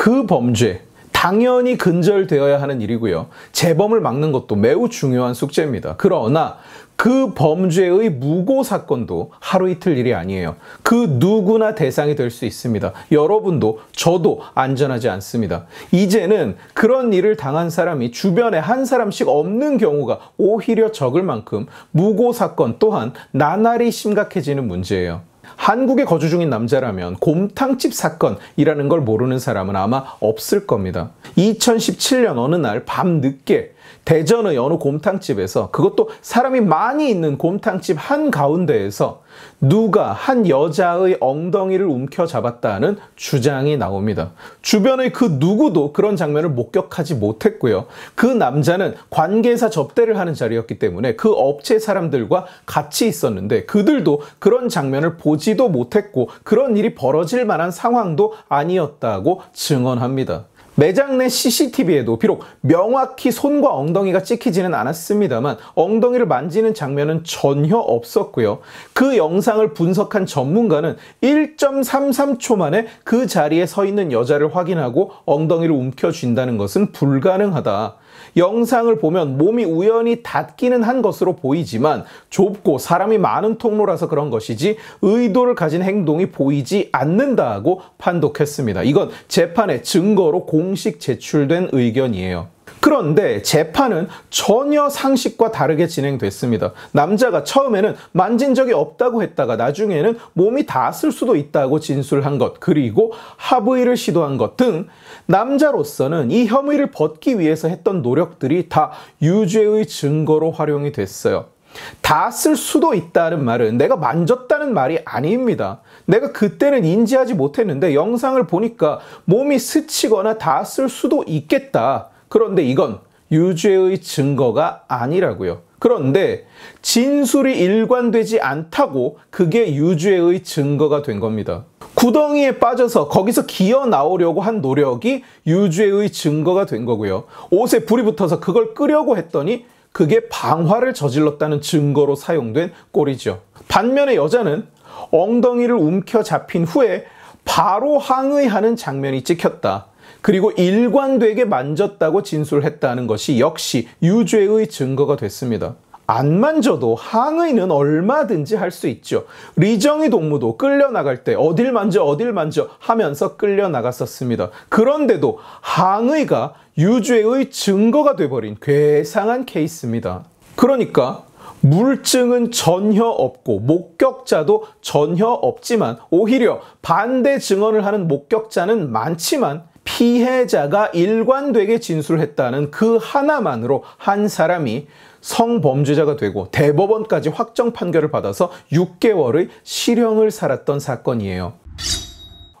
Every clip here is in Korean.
그 범죄, 당연히 근절되어야 하는 일이고요. 재범을 막는 것도 매우 중요한 숙제입니다. 그러나 그 범죄의 무고 사건도 하루 이틀 일이 아니에요. 그 누구나 대상이 될 수 있습니다. 여러분도 저도 안전하지 않습니다. 이제는 그런 일을 당한 사람이 주변에 한 사람씩 없는 경우가 오히려 적을 만큼 무고 사건 또한 나날이 심각해지는 문제예요. 한국에 거주 중인 남자라면 곰탕집 사건이라는 걸 모르는 사람은 아마 없을 겁니다. 2017년 어느 날 밤 늦게 대전의 어느 곰탕집에서 그것도 사람이 많이 있는 곰탕집 한 가운데에서 누가 한 여자의 엉덩이를 움켜잡았다는 주장이 나옵니다. 주변의 그 누구도 그런 장면을 목격하지 못했고요. 그 남자는 관계사 접대를 하는 자리였기 때문에 그 업체 사람들과 같이 있었는데 그들도 그런 장면을 보지도 못했고 그런 일이 벌어질 만한 상황도 아니었다고 증언합니다. 매장 내 CCTV에도 비록 명확히 손과 엉덩이가 찍히지는 않았습니다만 엉덩이를 만지는 장면은 전혀 없었고요. 그 영상을 분석한 전문가는 1.33초 만에 그 자리에 서 있는 여자를 확인하고 엉덩이를 움켜쥔다는 것은 불가능하다. 영상을 보면 몸이 우연히 닿기는 한 것으로 보이지만 좁고 사람이 많은 통로라서 그런 것이지 의도를 가진 행동이 보이지 않는다고 판독했습니다. 이건 재판의 증거로 공식 제출된 의견이에요. 그런데 재판은 전혀 상식과 다르게 진행됐습니다. 남자가 처음에는 만진 적이 없다고 했다가 나중에는 몸이 닿았을 수도 있다고 진술한 것, 그리고 하부의를 시도한 것 등 남자로서는 이 혐의를 벗기 위해서 했던 노력들이 다 유죄의 증거로 활용이 됐어요. 닿았을 수도 있다는 말은 내가 만졌다는 말이 아닙니다. 내가 그때는 인지하지 못했는데 영상을 보니까 몸이 스치거나 닿았을 수도 있겠다. 그런데 이건 유죄의 증거가 아니라고요. 그런데 진술이 일관되지 않다고 그게 유죄의 증거가 된 겁니다. 구덩이에 빠져서 거기서 기어 나오려고 한 노력이 유죄의 증거가 된 거고요. 옷에 불이 붙어서 그걸 끄려고 했더니 그게 방화를 저질렀다는 증거로 사용된 꼴이죠. 반면에 여자는 엉덩이를 움켜 잡힌 후에 바로 항의하는 장면이 찍혔다. 그리고 일관되게 만졌다고 진술했다는 것이 역시 유죄의 증거가 됐습니다. 안 만져도 항의는 얼마든지 할 수 있죠. 리정이 동무도 끌려나갈 때 어딜 만져 어딜 만져 하면서 끌려나갔었습니다. 그런데도 항의가 유죄의 증거가 돼버린 괴상한 케이스입니다. 그러니까 물증은 전혀 없고 목격자도 전혀 없지만 오히려 반대 증언을 하는 목격자는 많지만 피해자가 일관되게 진술했다는 그 하나만으로 한 사람이 성범죄자가 되고 대법원까지 확정 판결을 받아서 6개월의 실형을 살았던 사건이에요.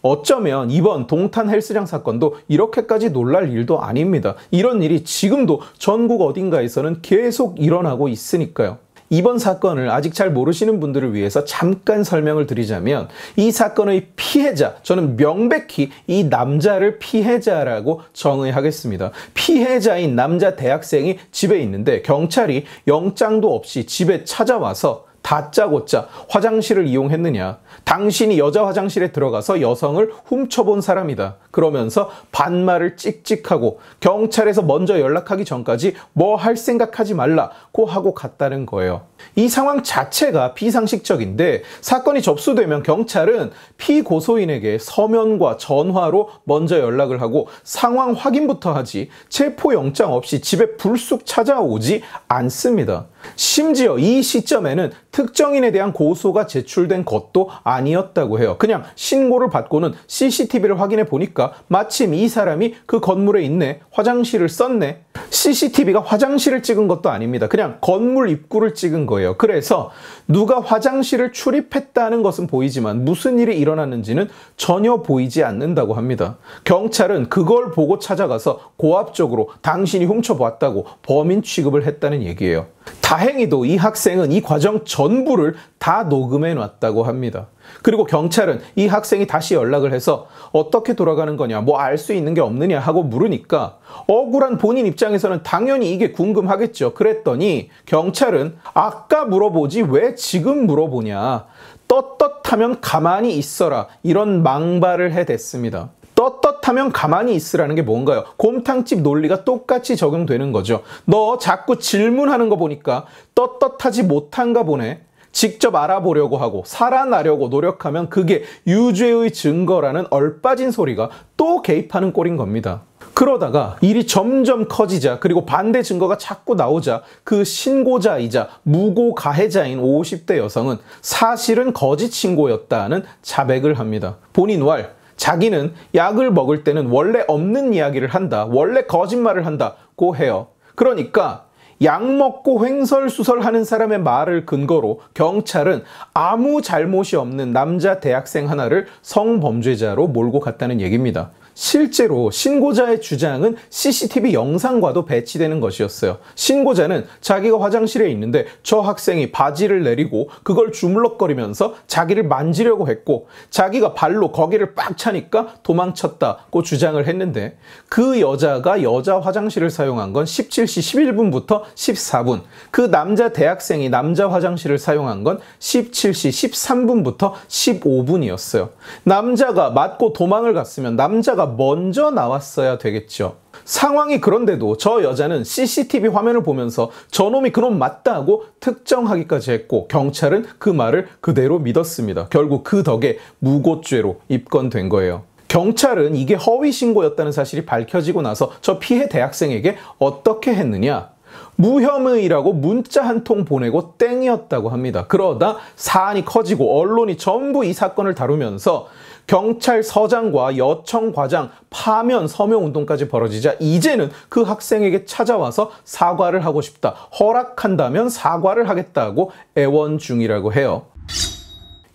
어쩌면 이번 동탄 헬스장 사건도 이렇게까지 놀랄 일도 아닙니다. 이런 일이 지금도 전국 어딘가에서는 계속 일어나고 있으니까요. 이번 사건을 아직 잘 모르시는 분들을 위해서 잠깐 설명을 드리자면 이 사건의 피해자, 저는 명백히 이 남자를 피해자라고 정의하겠습니다. 피해자인 남자 대학생이 집에 있는데 경찰이 영장도 없이 집에 찾아와서 다짜고짜 화장실을 이용했느냐 당신이 여자 화장실에 들어가서 여성을 훔쳐본 사람이다. 그러면서 반말을 찍찍하고 경찰에서 먼저 연락하기 전까지 뭐 할 생각하지 말라고 하고 갔다는 거예요. 이 상황 자체가 비상식적인데 사건이 접수되면 경찰은 피고소인에게 서면과 전화로 먼저 연락을 하고 상황 확인부터 하지 체포영장 없이 집에 불쑥 찾아오지 않습니다. 심지어 이 시점에는 특정인에 대한 고소가 제출된 것도 아니었다고 해요. 그냥 신고를 받고는 CCTV를 확인해 보니까 마침 이 사람이 그 건물에 있네, 화장실을 썼네. CCTV가 화장실을 찍은 것도 아닙니다. 그냥 건물 입구를 찍은 거예요. 그래서 누가 화장실을 출입했다는 것은 보이지만 무슨 일이 일어났는지는 전혀 보이지 않는다고 합니다. 경찰은 그걸 보고 찾아가서 고압적으로 당신이 훔쳐보았다고 범인 취급을 했다는 얘기예요. 다행히도 이 학생은 이 과정 전부를 다 녹음해 놨다고 합니다. 그리고 경찰은 이 학생이 다시 연락을 해서 어떻게 돌아가는 거냐, 뭐 알 수 있는 게 없느냐 하고 물으니까 억울한 본인 입장에서는 당연히 이게 궁금하겠죠. 그랬더니 경찰은 아까 물어보지 왜 지금 물어보냐. 떳떳하면 가만히 있어라. 이런 망발을 해댔습니다. 떳떳하면 가만히 있으라는 게 뭔가요? 곰탕집 논리가 똑같이 적용되는 거죠. 너 자꾸 질문하는 거 보니까 떳떳하지 못한가 보네. 직접 알아보려고 하고 살아나려고 노력하면 그게 유죄의 증거라는 얼빠진 소리가 또 개입하는 꼴인 겁니다. 그러다가 일이 점점 커지자 그리고 반대 증거가 자꾸 나오자 그 신고자이자 무고 가해자인 50대 여성은 사실은 거짓 신고였다는 자백을 합니다. 본인 왈 자기는 약을 먹을 때는 원래 없는 이야기를 한다. 원래 거짓말을 한다고 해요. 그러니까 약 먹고 횡설수설 하는 사람의 말을 근거로 경찰은 아무 잘못이 없는 남자 대학생 하나를 성범죄자로 몰고 갔다는 얘기입니다. 실제로 신고자의 주장은 CCTV 영상과도 배치되는 것이었어요. 신고자는 자기가 화장실에 있는데 저 학생이 바지를 내리고 그걸 주물럭거리면서 자기를 만지려고 했고 자기가 발로 거기를 빡 차니까 도망쳤다고 주장을 했는데 그 여자가 여자 화장실을 사용한 건 17시 11분부터 14분 그 남자 대학생이 남자 화장실을 사용한 건 17시 13분부터 15분이었어요. 남자가 맞고 도망을 갔으면 남자가 먼저 나왔어야 되겠죠. 상황이 그런데도 저 여자는 CCTV 화면을 보면서 저놈이 그놈 맞다 고 특정하기까지 했고 경찰은 그 말을 그대로 믿었습니다. 결국 그 덕에 무고죄로 입건된 거예요. 경찰은 이게 허위 신고였다는 사실이 밝혀지고 나서 저 피해 대학생에게 어떻게 했느냐? 무혐의라고 문자 한 통 보내고 땡이었다고 합니다. 그러다 사안이 커지고 언론이 전부 이 사건을 다루면서 경찰서장과 여청과장 파면 서명운동까지 벌어지자 이제는 그 학생에게 찾아와서 사과를 하고 싶다. 허락한다면 사과를 하겠다고 애원 중이라고 해요.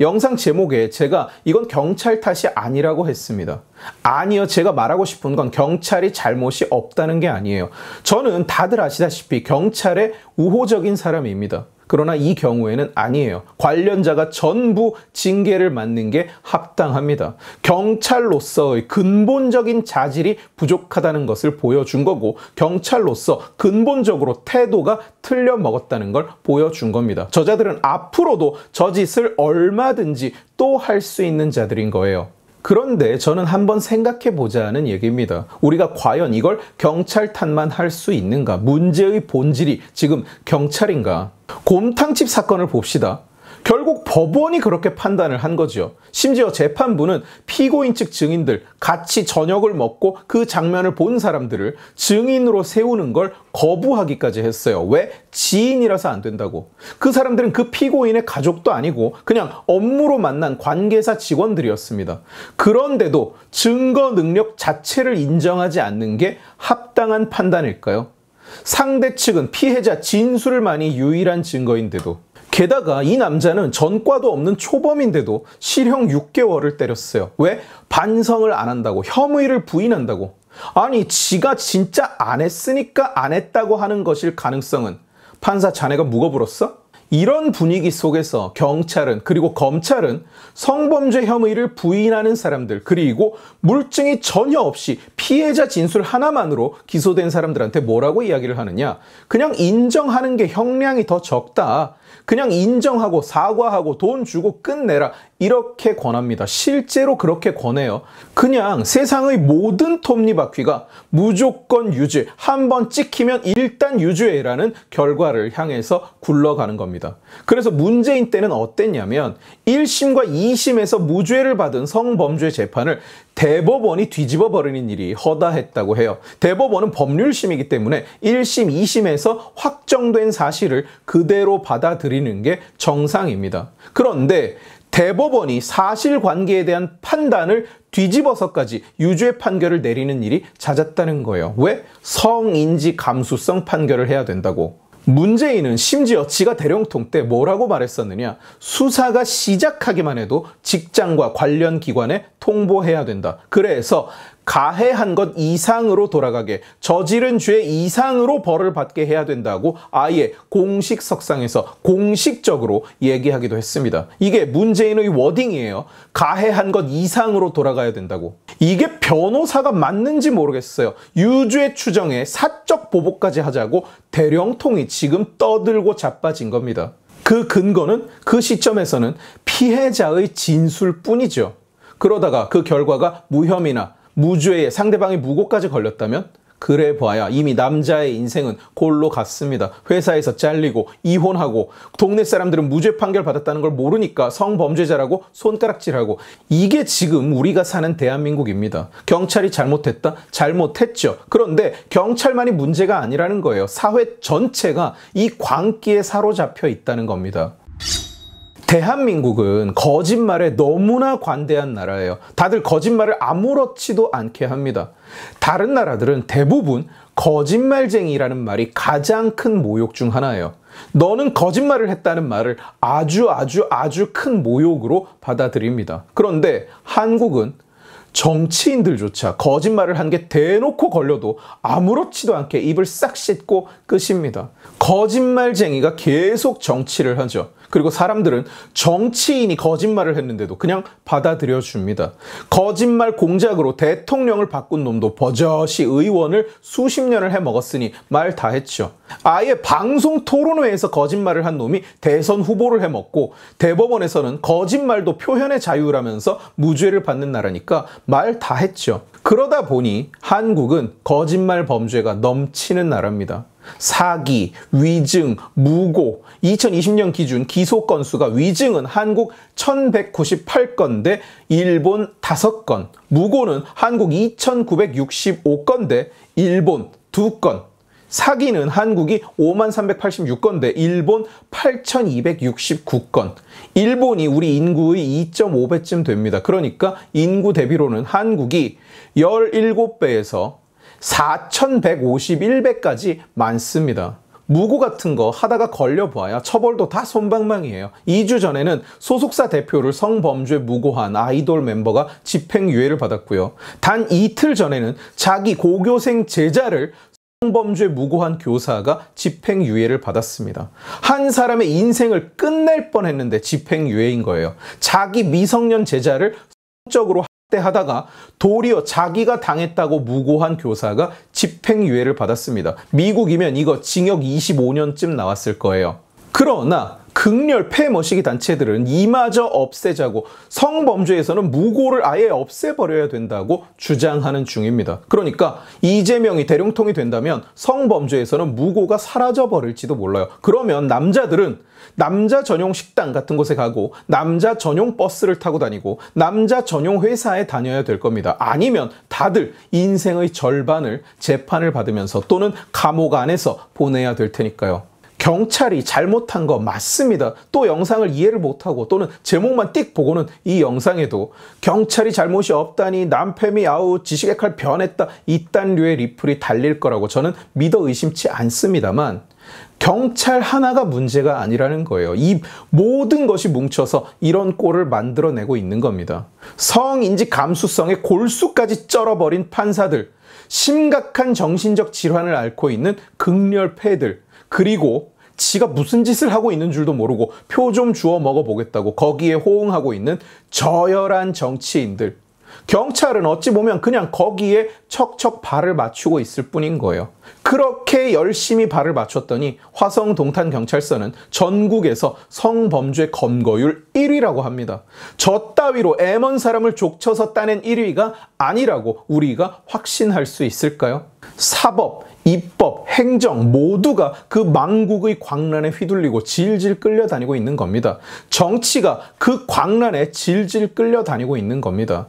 영상 제목에 제가 이건 경찰 탓이 아니라고 했습니다. 아니요. 제가 말하고 싶은 건 경찰이 잘못이 없다는 게 아니에요. 저는 다들 아시다시피 경찰의 우호적인 사람입니다. 그러나 이 경우에는 아니에요. 관련자가 전부 징계를 맞는 게 합당합니다. 경찰로서의 근본적인 자질이 부족하다는 것을 보여준 거고 경찰로서 근본적으로 태도가 틀려 먹었다는 걸 보여준 겁니다. 저자들은 앞으로도 저짓을 얼마든지 또 할 수 있는 자들인 거예요. 그런데 저는 한번 생각해 보자는 얘기입니다. 우리가 과연 이걸 경찰 탓만 할 수 있는가? 문제의 본질이 지금 경찰인가? 곰탕집 사건을 봅시다. 결국 법원이 그렇게 판단을 한 거지요. 심지어 재판부는 피고인 측 증인들, 같이 저녁을 먹고 그 장면을 본 사람들을 증인으로 세우는 걸 거부하기까지 했어요. 왜? 지인이라서 안 된다고. 그 사람들은 그 피고인의 가족도 아니고 그냥 업무로 만난 관계사 직원들이었습니다. 그런데도 증거 능력 자체를 인정하지 않는 게 합당한 판단일까요? 상대 측은 피해자 진술을많이 유일한 증거인데도 게다가 이 남자는 전과도 없는 초범인데도 실형 6개월을 때렸어요. 왜? 반성을 안 한다고, 혐의를 부인한다고. 아니, 지가 진짜 안 했으니까 안 했다고 하는 것일 가능성은 판사 자네가 무거불었어 이런 분위기 속에서 경찰은 그리고 검찰은 성범죄 혐의를 부인하는 사람들 그리고 물증이 전혀 없이 피해자 진술 하나만으로 기소된 사람들한테 뭐라고 이야기를 하느냐 그냥 인정하는 게 형량이 더 적다 그냥 인정하고 사과하고 돈 주고 끝내라 이렇게 권합니다 실제로 그렇게 권해요 그냥 세상의 모든 톱니바퀴가 무조건 유죄 한번 찍히면 일단 유죄라는 결과를 향해서 굴러가는 겁니다 겁니다. 그래서 문재인 때는 어땠냐면 1심과 2심에서 무죄를 받은 성범죄 재판을 대법원이 뒤집어 버리는 일이 허다했다고 해요. 대법원은 법률심이기 때문에 1심, 2심에서 확정된 사실을 그대로 받아들이는 게 정상입니다. 그런데 대법원이 사실관계에 대한 판단을 뒤집어서까지 유죄 판결을 내리는 일이 잦았다는 거예요. 왜? 성인지 감수성 판결을 해야 된다고. 문재인은 심지어 지가 대령통 때 뭐라고 말했었느냐. 수사가 시작하기만 해도 직장과 관련 기관에 통보해야 된다. 그래서 가해한 것 이상으로 돌아가게 저지른 죄 이상으로 벌을 받게 해야 된다고 아예 공식석상에서 공식적으로 얘기하기도 했습니다. 이게 문재인의 워딩이에요. 가해한 것 이상으로 돌아가야 된다고. 이게 변호사가 맞는지 모르겠어요. 유죄 추정에 사적 보복까지 하자고 대령통이 지금 떠들고 자빠진 겁니다. 그 근거는 그 시점에서는 피해자의 진술뿐이죠. 그러다가 그 결과가 무혐의나 무죄에 상대방이 무고까지 걸렸다면 그래 봐야 이미 남자의 인생은 골로 갔습니다. 회사에서 잘리고 이혼하고 동네 사람들은 무죄 판결 받았다는 걸 모르니까 성범죄자라고 손가락질하고 이게 지금 우리가 사는 대한민국입니다. 경찰이 잘못했다? 잘못했죠. 그런데 경찰만이 문제가 아니라는 거예요. 사회 전체가 이 광기에 사로잡혀 있다는 겁니다. 대한민국은 거짓말에 너무나 관대한 나라예요. 다들 거짓말을 아무렇지도 않게 합니다. 다른 나라들은 대부분 거짓말쟁이라는 말이 가장 큰 모욕 중 하나예요. 너는 거짓말을 했다는 말을 아주 아주 아주 큰 모욕으로 받아들입니다. 그런데 한국은 정치인들조차 거짓말을 한 게 대놓고 걸려도 아무렇지도 않게 입을 싹 씻고 끝입니다. 거짓말쟁이가 계속 정치를 하죠. 그리고 사람들은 정치인이 거짓말을 했는데도 그냥 받아들여 줍니다. 거짓말 공작으로 대통령을 바꾼 놈도 버젓이 의원을 수십 년을 해 먹었으니 말 다 했죠. 아예 방송 토론회에서 거짓말을 한 놈이 대선 후보를 해 먹고 대법원에서는 거짓말도 표현의 자유라면서 무죄를 받는 나라니까 말 다 했죠. 그러다 보니 한국은 거짓말 범죄가 넘치는 나라입니다. 사기, 위증, 무고 2020년 기준 기소 건수가 위증은 한국 1198건대 일본 5건, 무고는 한국 2965건대 일본 2건, 사기는 한국이 5386건대 일본 8269건. 일본이 우리 인구의 2.5배쯤 됩니다. 그러니까 인구 대비로는 한국이 17배에서 4,151배까지 많습니다. 무고 같은 거 하다가 걸려봐야 처벌도 다 손방망이에요. 2주 전에는 소속사 대표를 성범죄 무고한 아이돌 멤버가 집행유예를 받았고요. 단 이틀 전에는 자기 고교생 제자를 성범죄 무고한 교사가 집행유예를 받았습니다. 한 사람의 인생을 끝낼 뻔했는데 집행유예인 거예요. 자기 미성년 제자를 성적으로 때 하다가 도리어 자기가 당했다고 무고한 교사가 집행유예를 받았습니다. 미국이면 이거 징역 25년쯤 나왔을 거예요. 그러나 극렬 폐머시기 단체들은 이마저 없애자고 성범죄에서는 무고를 아예 없애버려야 된다고 주장하는 중입니다. 그러니까 이재명이 대령통이 된다면 성범죄에서는 무고가 사라져버릴지도 몰라요. 그러면 남자들은 남자 전용 식당 같은 곳에 가고 남자 전용 버스를 타고 다니고 남자 전용 회사에 다녀야 될 겁니다. 아니면 다들 인생의 절반을 재판을 받으면서 또는 감옥 안에서 보내야 될 테니까요. 경찰이 잘못한 거 맞습니다. 또 영상을 이해를 못하고 또는 제목만 띡 보고는 이 영상에도 경찰이 잘못이 없다니 남팸이 아우 지식의 칼 변했다 이딴 류의 리플이 달릴 거라고 저는 믿어 의심치 않습니다만 경찰 하나가 문제가 아니라는 거예요. 이 모든 것이 뭉쳐서 이런 꼴을 만들어내고 있는 겁니다. 성인지 감수성의 골수까지 쩔어버린 판사들, 심각한 정신적 질환을 앓고 있는 극렬패들, 그리고 지가 무슨 짓을 하고 있는 줄도 모르고 표 좀 주워 먹어보겠다고 거기에 호응하고 있는 저열한 정치인들, 경찰은 어찌 보면 그냥 거기에 척척 발을 맞추고 있을 뿐인 거예요. 그렇게 열심히 발을 맞췄더니 화성 동탄 경찰서는 전국에서 성범죄 검거율 1위라고 합니다. 저 따위로 애먼 사람을 족쳐서 따낸 1위가 아니라고 우리가 확신할 수 있을까요? 사법, 입법, 행정 모두가 그 망국의 광란에 휘둘리고 질질 끌려다니고 있는 겁니다. 정치가 그 광란에 질질 끌려다니고 있는 겁니다.